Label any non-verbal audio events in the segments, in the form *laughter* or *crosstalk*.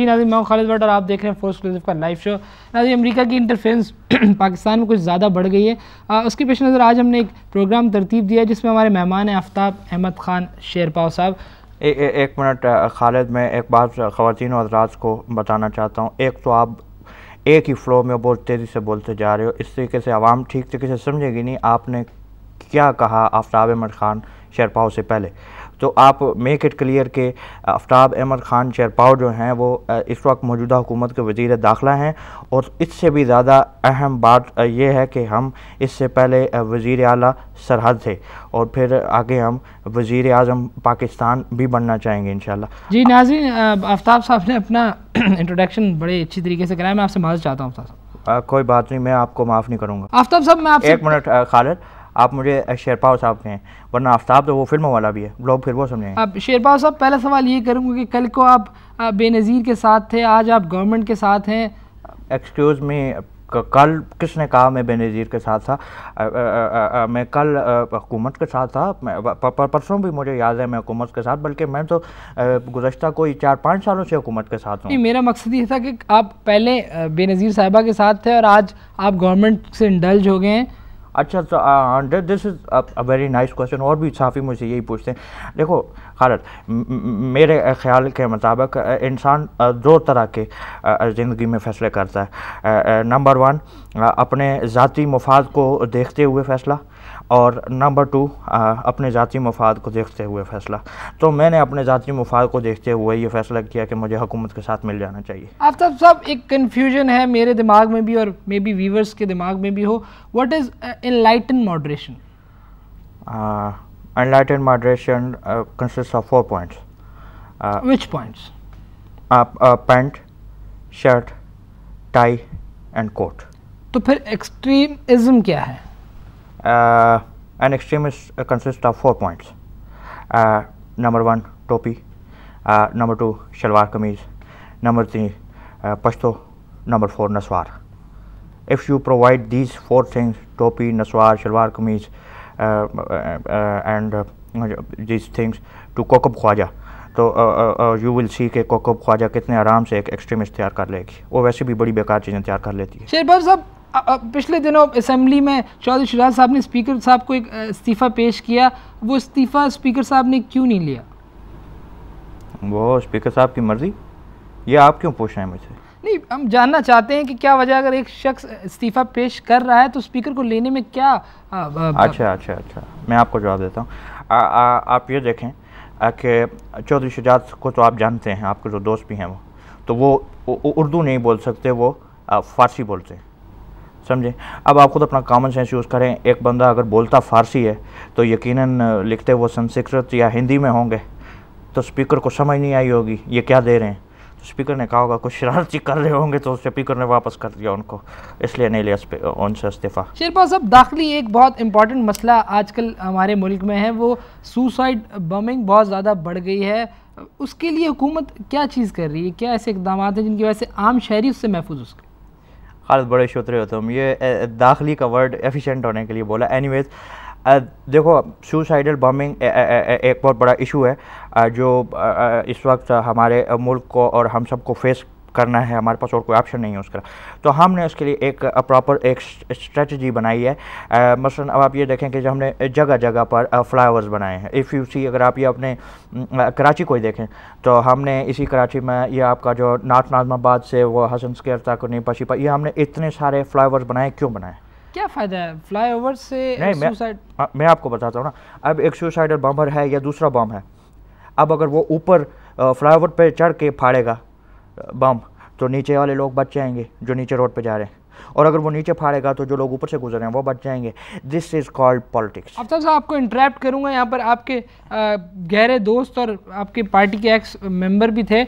जी Nazi मैं खालिद भट्ट और आप देख रहे हैं फोर्स एक्सक्लूसिव का लाइव शो नाजी अमेरिका की इंटरफेंस *clears throat* पाकिस्तान में कुछ ज़्यादा बढ़ गई है आ, उसके पेश नज़र आज हमने एक प्रोग्राम तरतीब दिया है जिसमें हमारे मेहमान हैं आफ्ताब अहमद खान शेरपाव साहब ए, ए, एक मिनट खालिद मैं एक बार ख़वान अदराज को बताना चाहता हूँ एक तो आप एक ही फ्लो में बहुत तेज़ी से बोलते जा रहे हो इस तरीके से आवाम ठीक तरीके से समझेगी नहीं आपने क्या कहा आफ्ताब अहमद खान शेरपाव से पहले तो आप मेक इट क्लियर के आफ्ताब अहमद ख़ान शेरपाव जो हैं वो इस वक्त मौजूदा हुकूमत के वजीर दाखिला हैं और इससे भी ज़्यादा अहम बात यह है कि हम इससे पहले वज़ी अली सरहद थे और फिर आगे हम वज़ी अजम पाकिस्तान भी बनना चाहेंगे इन जी नाजी आफ्ताब साहब ने अपना इंट्रोडक्शन *clears throat* बड़े अच्छी तरीके से कराया मैं आपसे माजर चाहता हूँ आफ्ताब साहब कोई बात नहीं मैं आपको माफ़ नहीं करूँगा आफ्ताब साहब मैं आपसे एक मिनट खालिद आप मुझे शेरपाव साहब कहें वरना आफ्ताब तो वो फिल्मों वाला भी है लोग फिर वो समझें अब शेरपाव साहब पहला सवाल ये करूँगा कि कल को आप बेनज़ीर के साथ थे आज आप गवर्नमेंट के साथ हैं एक्सक्यूज़ मी कल किसने कहा मैं बेनज़ीर के साथ था आ, आ, आ, मैं कल हुकूमत के साथ था परसों भी मुझे याद है मैं हुकूमत के साथ बल्कि मैं तो गुजशत कोई चार पाँच सालों से हुकूमत के साथ हूँ मेरा मकसद ये था कि आप पहले बेनज़ीर साहिबा के साथ थे और आज आप गवर्नमेंट से इंडल्ज हो गए हैं अच्छा तो this is a very nice question और भी साफ़ी मुझे यही पूछते हैं देखो खालत मेरे ख्याल के मुताबिक इंसान दो तरह के ज़िंदगी में फ़ैसले करता है नंबर वन अपने ज़ाती मफाद को देखते हुए फ़ैसला और नंबर टू अपने जाति मफाद को देखते हुए फैसला तो मैंने अपने जाति मफाद को देखते हुए ये फैसला किया कि मुझे हुकूमत के साथ मिल जाना चाहिए सब सब एक कन्फ्यूजन है मेरे दिमाग में भी और मे बी व्यूवर्स के दिमाग में भी हो what is enlightened moderation enlightened moderation consist of four points which points pant shirt tie and coat तो फिर एक्सट्रीमिज़म क्या है uh, an extremist uh, consists of four points uh, number one topi uh, number two shalwar kameez number three uh, pashto number four naswar if you provide these four things topi naswar shalwar kameez uh, uh, uh, and uh, these things to kokab khwaja तो you will see के कोकब ख्वाजा कितने आराम से एक extremist तैयार कर लेगी वो वैसे भी बड़ी बेकार चीज़ें तैयार कर लेती है शेरबाब साहब पिछले दिनों असम्बली में चौधरी शिराज साहब ने स्पीकर साहब को एक इस्तीफ़ा पेश किया वो इस्तीफ़ा स्पीकर साहब ने क्यों नहीं लिया वो स्पीकर साहब की मर्ज़ी ये आप क्यों पूछ रहे हैं मुझसे नहीं हम जानना चाहते हैं कि क्या वजह अगर एक शख्स इस्तीफ़ा पेश कर रहा है तो स्पीकर को लेने में क्या अच्छा अच्छा अच्छा मैं आपको जवाब देता हूँ आप ये देखें कि चौधरी शिजात को तो आप जानते हैं आपके जो दोस्त भी हैं वो तो वो उर्दू नहीं बोल सकते वो फ़ारसी बोलते हैं समझे अब आप खुद अपना कॉमन सेंस यूज़ करें एक बंदा अगर बोलता फारसी है तो यकीनन लिखते वो संस्कृत या हिंदी में होंगे तो स्पीकर को समझ नहीं आई होगी ये क्या दे रहे हैं तो स्पीकर ने कहा होगा कुछ शरारती कर रहे होंगे तो स्पीकर ने वापस कर दिया उनको इसलिए नहीं लिया उनसे इस्तीफ़ा शेरपा साहब दाखिली एक बहुत इंपॉर्टेंट मसला आजकल हमारे मुल्क में है वो सुसाइड बमिंग बहुत ज़्यादा बढ़ गई है उसके लिए हुकूमत क्या चीज़ कर रही है क्या ऐसे इकदाम हैं जिनकी वजह से आम शहरी उससे महफूज हो सके खालद बड़े शुतरे हो तुम ये दाखिली का वर्ड एफिशिएंट होने के लिए बोला एनीवेज देखो सुसाइडल बॉम्बिंग एक बहुत बड़ा इशू है जो इस वक्त हमारे मुल्क को और हम सबको फेस करना है हमारे पास और कोई ऑप्शन नहीं है उसका तो हमने उसके लिए एक प्रॉपर एक स्ट्रेटजी बनाई है मसलन अब आप ये देखें कि जो हमने जगह जगह पर फ्लाईओवर्स बनाए हैं इफ़ यू सी अगर आप ये अपने कराची को ही देखें तो हमने इसी कराची में ये आपका जो नाथ नाजमाबाद से वो हसन स्केर तक नहीं पा ये हमने इतने सारे फ्लाईओवर्स बनाए क्यों बनाए क्या फ़ायदा है ओवर से नहीं मैं, आ, मैं आपको बताता हूँ ना अब एक सुसाइडल बॉम्बर है या दूसरा बॉम्ब है अब अगर वो ऊपर ओवर पर चढ़ के फाड़ेगा बम तो नीचे वाले लोग बच जाएंगे जो नीचे रोड पे जा रहे हैं और अगर वो नीचे फाड़ेगा तो जो लोग ऊपर से गुजर रहे हैं वो बच जाएंगे दिस इज कॉल्ड पॉलिटिक्स अब साहब आपको इंटरेप्ट करूंगा यहाँ पर आपके गहरे दोस्त और आपके पार्टी के एक्स मेंबर भी थे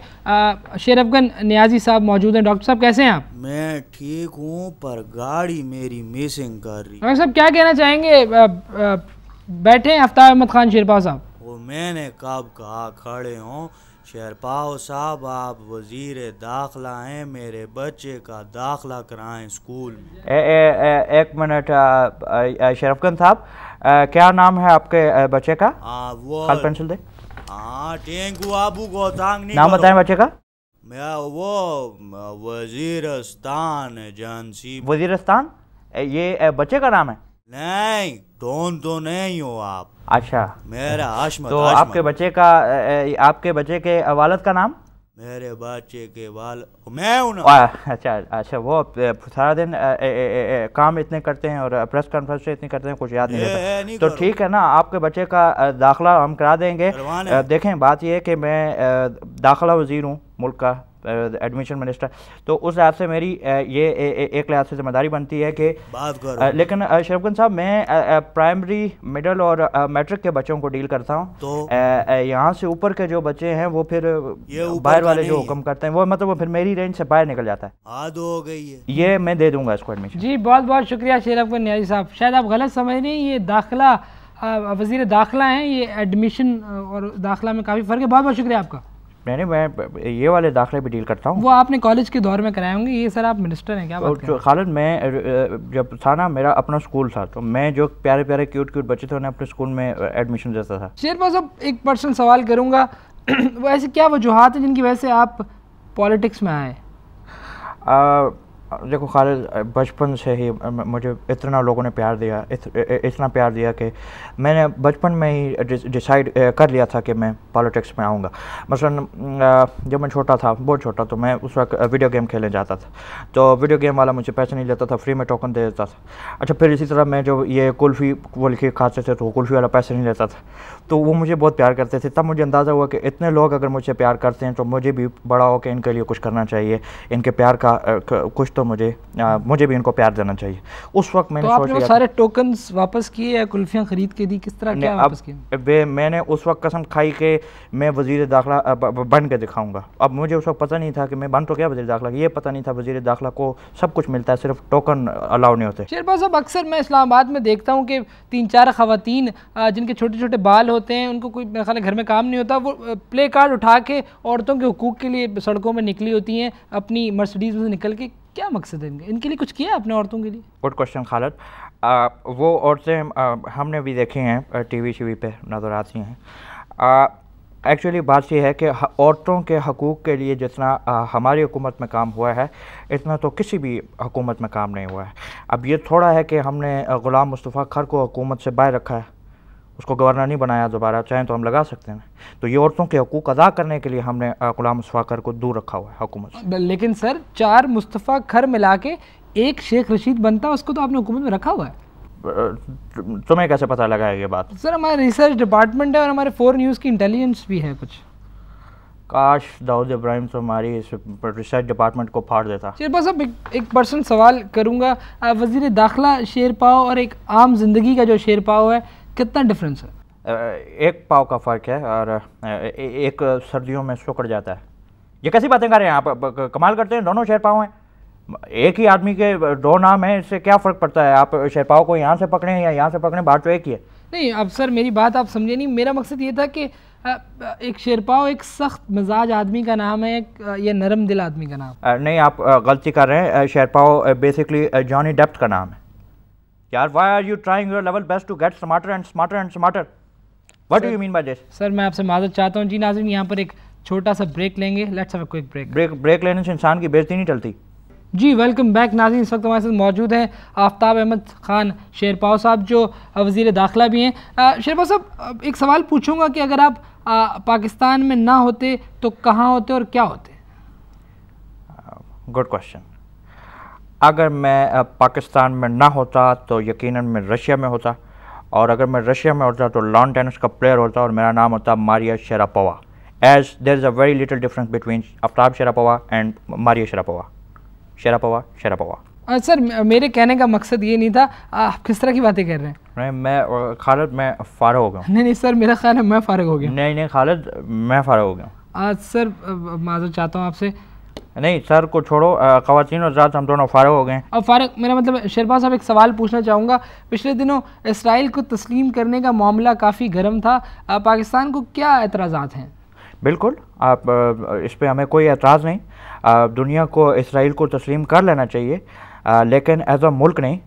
शेर अफगन न्याजी साहब मौजूद हैं डॉक्टर साहब कैसे हैं आप मैं ठीक हूँ पर गाड़ी मेरी मिसिंग कर रही डॉक्टर साहब क्या कहना चाहेंगे बैठे हैं अफ्ताब अहमद खान शेरपा साहब मैंने कब कहा खड़े हों शेरपाओ साहब आप वजीर दाखला हैं मेरे बच्चे का दाखला कराएं स्कूल में ए, ए, ए, एक मिनट शरफगन साहब क्या नाम है आपके बच्चे का आ, वो पेंसिल दे हाँ टेंगू आबू को तांग नहीं नाम बताएं बच्चे का मैं वो वजीरस्तान जानसी वजीरस्तान ये बच्चे का नाम है नहीं डोन तो नहीं हो आप अच्छा मेरा आशमत तो हाशमत। आपके बच्चे का आपके बच्चे के वालद का नाम मेरे बच्चे के वाल मैं हूँ अच्छा अच्छा वो सारा दिन काम इतने करते हैं और प्रेस कॉन्फ्रेंस इतने करते हैं कुछ याद नहीं रहता तो ठीक है ना आपके बच्चे का दाखला हम करा देंगे देखें बात यह है कि मैं दाखला वजीर हूँ मुल्क का एडमिशन मिनिस्टर तो उस हिसाब से मेरी ये एक लिहाज से जिम्मेदारी बनती है कि लेकिन शरफगन साहब मैं प्राइमरी मिडल और मैट्रिक के बच्चों को डील करता हूँ तो यहाँ से ऊपर के जो बच्चे हैं वो फिर बाहर वाले जो हुक्म करते हैं वो मतलब वो फिर मेरी रेंज से बाहर निकल जाता है हो गई है ये मैं दे दूंगा इसको एडमिशन जी बहुत बहुत शुक्रिया शेरफगन न्याजी साहब शायद आप गलत समझ रहे हैं ये दाखिला वजीर दाखिला हैं ये एडमिशन और दाखिला में काफ़ी फ़र्क है बहुत बहुत शुक्रिया आपका मैंने मैं ये वाले दाखिले भी डील करता हूँ वो आपने कॉलेज के दौर में कराए होंगे ये सर आप मिनिस्टर हैं क्या बात खालिद मैं जब था ना मेरा अपना स्कूल था तो मैं जो प्यारे प्यारे क्यूट क्यूट बच्चे थे उन्हें अपने स्कूल में एडमिशन देता था शेर साहब एक पर्सनल सवाल करूँगा *clears throat* वो ऐसे क्या वजूहत हैं जिनकी वजह से आप पॉलिटिक्स में आए देखो खालिद बचपन से ही मुझे इतना लोगों ने प्यार दिया इत, इतना प्यार दिया कि मैंने बचपन में ही डिसाइड कर लिया था कि मैं पॉलिटिक्स में आऊँगा मसलन जब मैं छोटा था बहुत छोटा तो मैं उस वक्त वीडियो गेम खेलने जाता था तो वीडियो गेम वाला मुझे पैसे नहीं लेता था फ्री में टोकन दे देता था अच्छा फिर इसी तरह मैं जब ये कुल्फ़ी वो लिखी खाते थे तो कुल्फ़ी वाला पैसे नहीं लेता था तो वो मुझे बहुत प्यार करते थे तब मुझे अंदाज़ा हुआ कि इतने लोग अगर मुझे प्यार करते हैं तो मुझे भी बड़ा होकर इनके लिए कुछ करना चाहिए इनके प्यार का कुछ तो तो मुझे आ, मुझे भी इनको प्यार देना चाहिए उस वक्त मैंने तो सोच लिया सारे टोकन वापस किए या कुल्फियाँ खरीद के दी किस तरह क्या वापस किए मैंने उस वक्त कसम खाई के मैं वजीर दाखिला बन के दिखाऊंगा अब मुझे उस वक्त पता नहीं था कि मैं बन तो क्या वजी दाखिला ये पता नहीं था वजी दाखिला को सब कुछ मिलता है सिर्फ टोकन अलाउ नहीं होते शेरपा साहब अक्सर मैं इस्लामाबाद में देखता हूँ कि तीन चार खातन जिनके छोटे छोटे बाल होते हैं उनको कोई मेरे ख्याल घर में काम नहीं होता वो प्ले कार्ड उठा के औरतों के हकूक़ के लिए सड़कों में निकली होती हैं अपनी मर्सडीज़ में से निकल के क्या मकसद है इनके इनके लिए कुछ किया अपने आपने औरतों के लिए गुड क्वेश्चन खालद वो औरतें uh, हमने भी देखी हैं टी वी शीवी पर नज़र आती हैं एक्चुअली uh, बात यह है कि औरतों के हकूक़ के लिए जितना आ, uh, हमारी हुकूमत में काम हुआ है इतना तो किसी भी हुकूमत में काम नहीं हुआ है अब ये थोड़ा है कि हमने ग़ुलाम मुस्तफ़ा खर को हुकूमत से बाहर रखा है उसको गवर्नर नहीं बनाया दोबारा चाहें तो हम लगा सकते हैं तो ये औरतों के हकूक अदा करने के लिए हमने गुलाम मुस्तफ़ा खर को दूर रखा हुआ है हुकूमत लेकिन सर चार मुस्तफ़ा खर मिला के एक शेख रशीद बनता है उसको तो आपने हुकूमत में रखा हुआ है तुम्हें कैसे पता लगा है ये बात सर हमारे रिसर्च डिपार्टमेंट है और हमारे फोर न्यूज़ की इंटेलिजेंस भी है कुछ काश दाऊद इब्राहिम तो हमारी इस रिसर्च डिपार्टमेंट को फाड़ देता शेर पाओ साहब एक, एक पर्सन सवाल करूँगा वजीर दाखिला शेर पाओ और एक आम जिंदगी का जो शेर पाओ है कितना डिफरेंस है एक पाव का फ़र्क है और एक सर्दियों में सुकड़ जाता है ये कैसी बातें कर रहे हैं आप कमाल करते हैं दोनों शेर पाव हैं एक ही आदमी के दो नाम हैं इससे क्या फ़र्क पड़ता है आप शेरपाव को यहाँ से पकड़ें या यहाँ से पकड़ें बात तो एक ही है नहीं अब सर मेरी बात आप समझे नहीं मेरा मकसद ये था कि एक शेरपाव एक सख्त मिजाज आदमी का नाम है या नरम दिल आदमी का नाम नहीं आप गलती कर रहे हैं शेरपाव बेसिकली जॉनी डेप्ट का नाम है यार why are you trying your level best to get smarter and smarter and smarter what do you mean by this sir मैं आपसे माजर चाहता हूँ जी नाजिम यहाँ पर एक छोटा सा ब्रेक लेंगे let's have quick break break break लेने से इंसान की बेजती नहीं चलती जी वेलकम बैक नाजीन इस वक्त हमारे साथ मौजूद हैं आफ्ताब अहमद ख़ान शेरपाओ साहब जो वजीर दाखिला भी हैं शेरपाओ साहब एक सवाल पूछूंगा कि अगर आप आ, पाकिस्तान में ना होते तो कहाँ होते और क्या होते गुड uh, क्वेश्चन अगर मैं पाकिस्तान में ना होता तो यकीन मैं रशिया में होता और अगर मैं रशिया में होता तो लॉन टेनिस का प्लेयर होता और मेरा नाम होता Maria Sharapova as there is a very little difference between Aftab Sharapova and Maria Sharapova Sharapova Sharapova sir मेरे कहने का मकसद ये नहीं था आप किस तरह की बातें कर रहे हैं नहीं मैं खालिद मैं फ़ारग हो गया नहीं नहीं सर मेरा ख्याल है मैं फ़ारग हो गया नहीं नहीं खालिद मैं फ़ारग हो गया आज सर माजर चाहता हूँ आपसे नहीं सर को छोड़ो खवासिन और ज़्यादा हम दोनों फारग हो गए अब फारग मेरा मतलब शेरबा साहब एक सवाल पूछना चाहूँगा पिछले दिनों इसराइल को तस्लीम करने का मामला काफ़ी गर्म था पाकिस्तान को क्या एतराज़ा हैं बिल्कुल आप इस पर हमें कोई एतराज़ नहीं दुनिया को इसराइल को तस्लीम कर लेना चाहिए आ, लेकिन एज अ मुल्क नहीं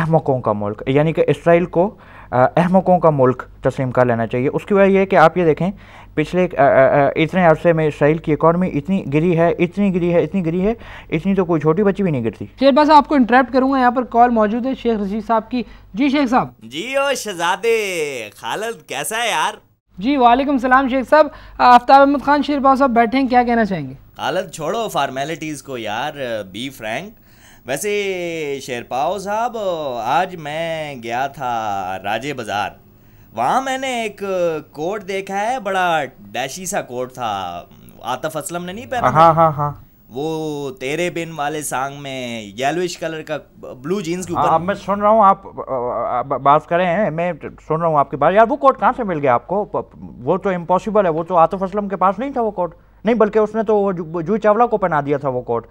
अहमकों का मुल्क यानी कि इसराइल को अहमकों का मुल्क तस्लीम कर लेना चाहिए उसकी वजह यह है कि आप ये देखें पिछले आ, आ, इतने अरसे में इसराइल की इकॉनमी इतनी गिरी है इतनी गिरी है इतनी गिरी है इतनी तो कोई छोटी बच्ची भी नहीं गिरती शेर बस आपको इंटरप्ट करूंगा यहाँ पर कॉल मौजूद है शेख रशीद साहब की जी शेख साहब जी ओ शहजादे खालद कैसा है यार जी वालेकुम सलाम शेख साहब आफ्ताब अहमद खान शेरबाव साहब बैठे क्या कहना चाहेंगे हालत छोड़ो फार्मेलिटीज़ को यार बी फ्रैंक वैसे शेरपाओ साहब आज मैं गया था राजे बाज़ार वहाँ मैंने एक कोट देखा है बड़ा डैशी सा कोट था आतफ असलम ने नहीं पहना हाँ हाँ हाँ वो तेरे बिन वाले सांग में येलोइश कलर का ब्लू जीन्स के ऊपर हाँ, मैं सुन रहा हूँ आप बात रहे हैं मैं सुन रहा हूँ आपके बारे यार वो कोट कहाँ से मिल गया आपको वो तो इम्पॉसिबल है वो तो आतफ असलम के पास नहीं था वो कोट नहीं बल्कि उसने तो जूही चावला को पहना दिया था वो कोट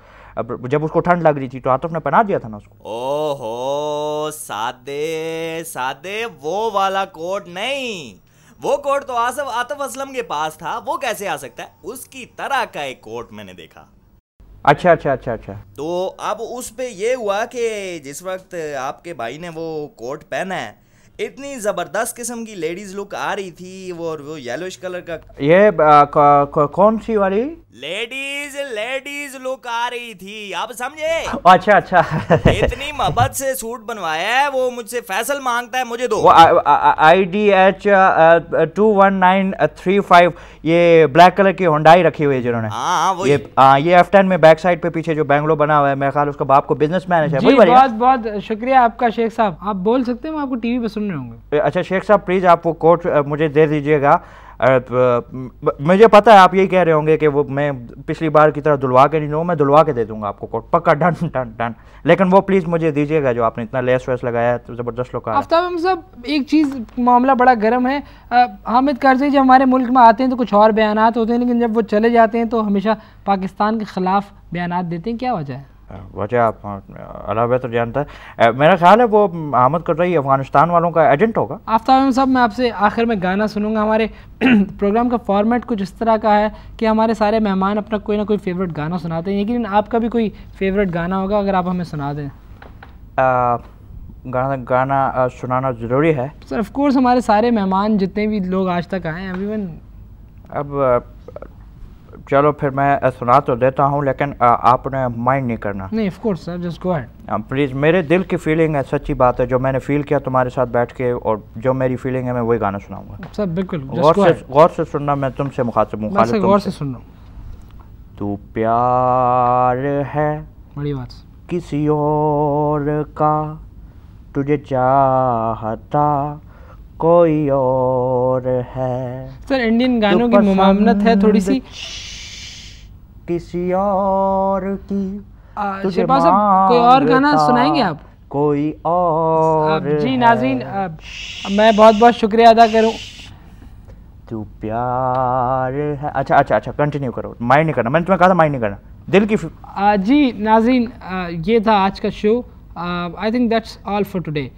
जब उसको ठंड लग रही थी तो आतफ ने पहना दिया था ना उसको ओहो सादे सादे वो वाला कोट नहीं वो कोट तो आसफ आतफ असलम के पास था वो कैसे आ सकता है उसकी तरह का एक कोट मैंने देखा अच्छा अच्छा अच्छा अच्छा तो अब उस पे ये हुआ कि जिस वक्त आपके भाई ने वो कोट पहना है इतनी ज़बरदस्त किस्म की लेडीज़ लुक आ रही थी वो और वो येलोइश कलर का ये आ, कौन सी वाली लेडीज लेडीज लुक आ रही थी आप समझे अच्छा अच्छा इतनी मोहब्बत से सूट बनवाया है वो मुझसे फैसल मांगता है मुझे दो I D H two one nine three five ये ब्लैक कलर की होंडाई रखी हुई है जिन्होंने हाँ, ये आ, ये एफ टेन में बैक साइड पे पीछे जो बैंगलोर बना हुआ है मेरे ख्याल उसका बाप को बिजनेस मैन है जी, बहुत बहुत शुक्रिया आपका शेख साहब आप बोल सकते हैं आपको टीवी पे सुन रहे होंगे अच्छा शेख साहब प्लीज आप वो कोट मुझे दे दीजिएगा तो, मुझे पता है आप यही कह रहे होंगे कि वो मैं पिछली बार की तरह धुलवा के नहीं दूँ मैं धुलवा के दे दूंगा आपको कोट पक्का डन डन डन लेकिन वो प्लीज़ मुझे दीजिएगा जो आपने इतना लेस वेस लगाया है तो ज़बरदस्त लोग आफ्ताब साहब एक चीज़ मामला बड़ा गर्म है हामिद करजे जब हमारे मुल्क में आते हैं तो कुछ और बयान होते हैं लेकिन जब वो चले जाते हैं तो हमेशा पाकिस्तान के ख़िलाफ़ बयान देते हैं क्या वजह है वजह आप अलावैत तो जानता है मेरा ख्याल है वो आमद कर रही अफगानिस्तान वालों का एजेंट होगा आफ्ताब साहब मैं आपसे आखिर में गाना सुनूंगा हमारे *clears throat* प्रोग्राम का फॉर्मेट कुछ इस तरह का है कि हमारे सारे मेहमान अपना कोई ना कोई फेवरेट गाना सुनाते हैं लेकिन आपका भी कोई फेवरेट गाना होगा अगर आप हमें सुना दें गाना गाना सुनाना ज़रूरी है सर ऑफकोर्स हमारे सारे मेहमान जितने भी लोग आज तक आए हैं एवरीवन अब चलो फिर मैं सुना तो देता हूँ लेकिन आ, आपने माइंड नहीं करना नहीं of course sir just go ahead please मेरे दिल की फीलिंग है सच्ची बात है जो मैंने फील किया तुम्हारे साथ बैठ के और जो मेरी फीलिंग है मैं वही गाना सुनाऊंगा सर बिल्कुल गौर से गौर से सुनना मैं तुमसे मुखातिब हूँ गौर से सुन तू प्यार है बड़ी बात किसी और का तुझे चाहता कोई और है सर इंडियन गानों की मुमामनत है थोड़ी सी किसी और की कोई और गाना सुनाएंगे आप कोई और जी नाजीन मैं बहुत बहुत शुक्रिया अदा करूं तू प्यार है अच्छा अच्छा अच्छा कंटिन्यू करो माइंड नहीं करना मैंने तुम्हें कहा था माइंड नहीं करना दिल की आ, जी नाजीन आ, ये था आज का show I think that's all for today